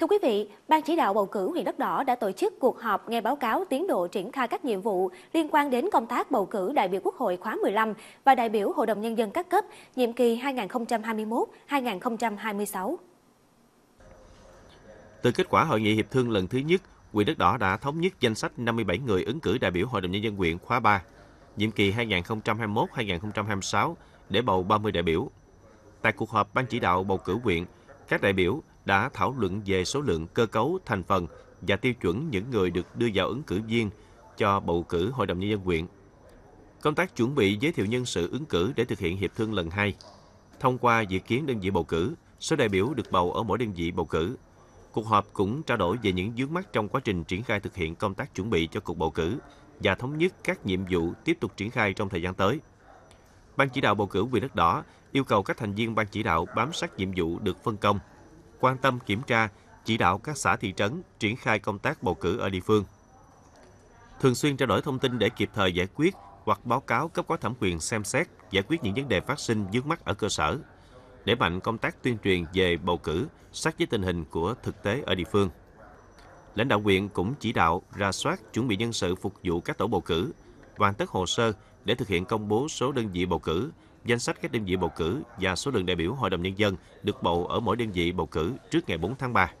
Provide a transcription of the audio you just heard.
Thưa quý vị, Ban chỉ đạo bầu cử huyện Đất Đỏ đã tổ chức cuộc họp nghe báo cáo tiến độ triển khai các nhiệm vụ liên quan đến công tác bầu cử đại biểu Quốc hội khóa 15 và đại biểu Hội đồng Nhân dân các cấp nhiệm kỳ 2021-2026. Từ kết quả hội nghị hiệp thương lần thứ nhất, huyện Đất Đỏ đã thống nhất danh sách 57 người ứng cử đại biểu Hội đồng Nhân dân huyện khóa 3, nhiệm kỳ 2021-2026 để bầu 30 đại biểu. Tại cuộc họp Ban chỉ đạo bầu cử huyện, các đại biểu đã thảo luận về số lượng cơ cấu, thành phần và tiêu chuẩn những người được đưa vào ứng cử viên cho bầu cử Hội đồng Nhân dân quyện. Công tác chuẩn bị giới thiệu nhân sự ứng cử để thực hiện hiệp thương lần 2. Thông qua dự kiến đơn vị bầu cử, số đại biểu được bầu ở mỗi đơn vị bầu cử. Cuộc họp cũng trao đổi về những vướng mắt trong quá trình triển khai thực hiện công tác chuẩn bị cho cuộc bầu cử và thống nhất các nhiệm vụ tiếp tục triển khai trong thời gian tới. Ban chỉ đạo bầu cử quyền đất đỏ yêu cầu các thành viên ban chỉ đạo bám sát nhiệm vụ được phân công, quan tâm kiểm tra, chỉ đạo các xã thị trấn triển khai công tác bầu cử ở địa phương. Thường xuyên trao đổi thông tin để kịp thời giải quyết hoặc báo cáo cấp có thẩm quyền xem xét giải quyết những vấn đề phát sinh vướng mắt ở cơ sở, để mạnh công tác tuyên truyền về bầu cử sát với tình hình của thực tế ở địa phương. Lãnh đạo huyện cũng chỉ đạo ra soát chuẩn bị nhân sự phục vụ các tổ bầu cử, hoàn tất hồ sơ để thực hiện công bố số đơn vị bầu cử, danh sách các đơn vị bầu cử và số lượng đại biểu Hội đồng Nhân dân được bầu ở mỗi đơn vị bầu cử trước ngày 4 tháng 3.